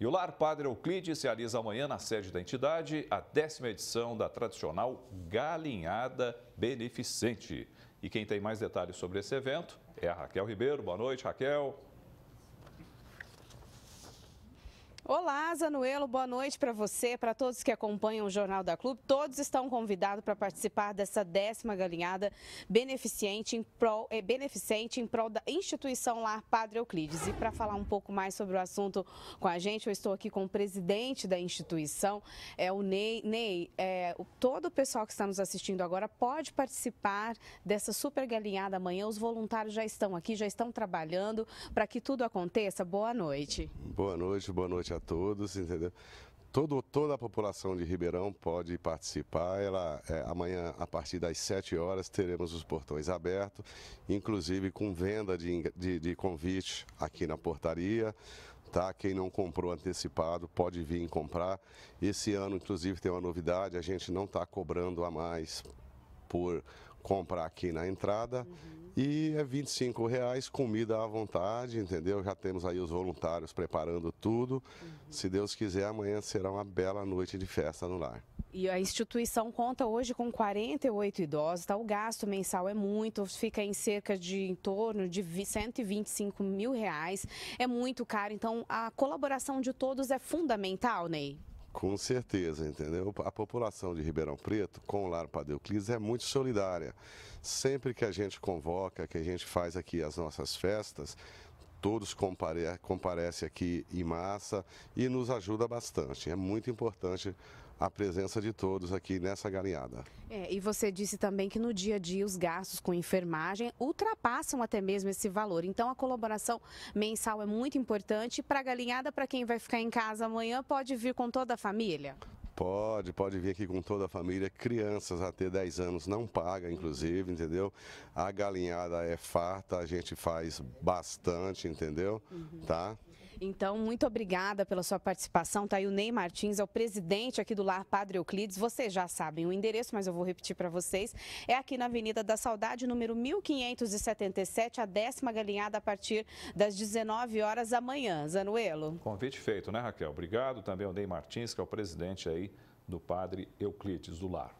E o Lar Padre Euclides realiza amanhã na sede da entidade a décima edição da tradicional Galinhada Beneficente. E quem tem mais detalhes sobre esse evento é a Raquel Ribeiro. Boa noite, Raquel. Olá, Zanuelo, boa noite para você, para todos que acompanham o Jornal da Clube. Todos estão convidados para participar dessa décima galinhada beneficente em prol, é, beneficente em prol da instituição lá, Padre Euclides. E para falar um pouco mais sobre o assunto com a gente, eu estou aqui com o presidente da instituição, é o Ney. Ney, é, todo o pessoal que está nos assistindo agora pode participar dessa super galinhada amanhã. Os voluntários já estão aqui, já estão trabalhando para que tudo aconteça. Boa noite. Boa noite, boa noite a todos, entendeu? Todo, toda a população de Ribeirão pode participar. Ela, é, amanhã, a partir das 7 horas, teremos os portões abertos, inclusive com venda de, de, de convite aqui na portaria. Tá? Quem não comprou antecipado pode vir comprar. Esse ano, inclusive, tem uma novidade: a gente não está cobrando a mais por compra aqui na entrada. Uhum. E é 25 reais, comida à vontade, entendeu? Já temos aí os voluntários preparando tudo. Uhum. Se Deus quiser, amanhã será uma bela noite de festa no lar. E a instituição conta hoje com 48 idosos, tá? O gasto mensal é muito, fica em cerca de em torno de 125 mil reais. É muito caro, então a colaboração de todos é fundamental, Ney. Com certeza, entendeu? A população de Ribeirão Preto, com o Lar Padeuclis, é muito solidária. Sempre que a gente convoca, que a gente faz aqui as nossas festas, todos compare comparecem aqui em massa e nos ajuda bastante. É muito importante a presença de todos aqui nessa galinhada. É, e você disse também que no dia a dia os gastos com enfermagem ultrapassam até mesmo esse valor. Então a colaboração mensal é muito importante para a galinhada, para quem vai ficar em casa amanhã, pode vir com toda a família? Pode, pode vir aqui com toda a família. Crianças até 10 anos não paga, inclusive, entendeu? A galinhada é farta, a gente faz bastante, entendeu? Uhum. Tá? Então, muito obrigada pela sua participação. Está aí o Ney Martins, é o presidente aqui do Lar Padre Euclides. Vocês já sabem o endereço, mas eu vou repetir para vocês. É aqui na Avenida da Saudade, número 1577, a décima galinhada a partir das 19 horas da manhã. Zanuelo. Convite feito, né, Raquel? Obrigado também ao Ney Martins, que é o presidente aí do Padre Euclides do Lar.